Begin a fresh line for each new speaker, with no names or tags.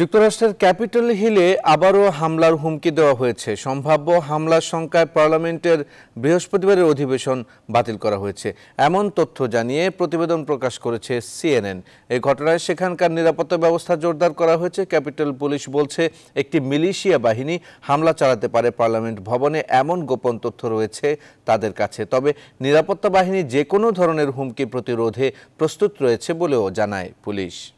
যুক্তরাষ্ট্রের ক্যাপিটাল হিলে আবারও হামলার হুমকি দেওয়া হয়েছে সম্ভাব্য হামলার সংখ্যায় পার্লামেন্টের বৃহস্পতিবারের অধিবেশন বাতিল করা হয়েছে এমন তথ্য জানিয়ে প্রতিবেদন প্রকাশ করেছে সিএনএন এই ঘটনায় সেখানকার নিরাপত্তা ব্যবস্থা জোরদার করা হয়েছে ক্যাপিটাল পুলিশ বলছে একটি মিলিশিয়া বাহিনী হামলা চালাতে পারে পার্লামেন্ট ভবনে এমন গোপন তথ্য রয়েছে তাদের কাছে তবে নিরাপত্তা বাহিনী যে কোনো ধরনের হুমকি প্রতিরোধে প্রস্তুত রয়েছে বলেও জানায় পুলিশ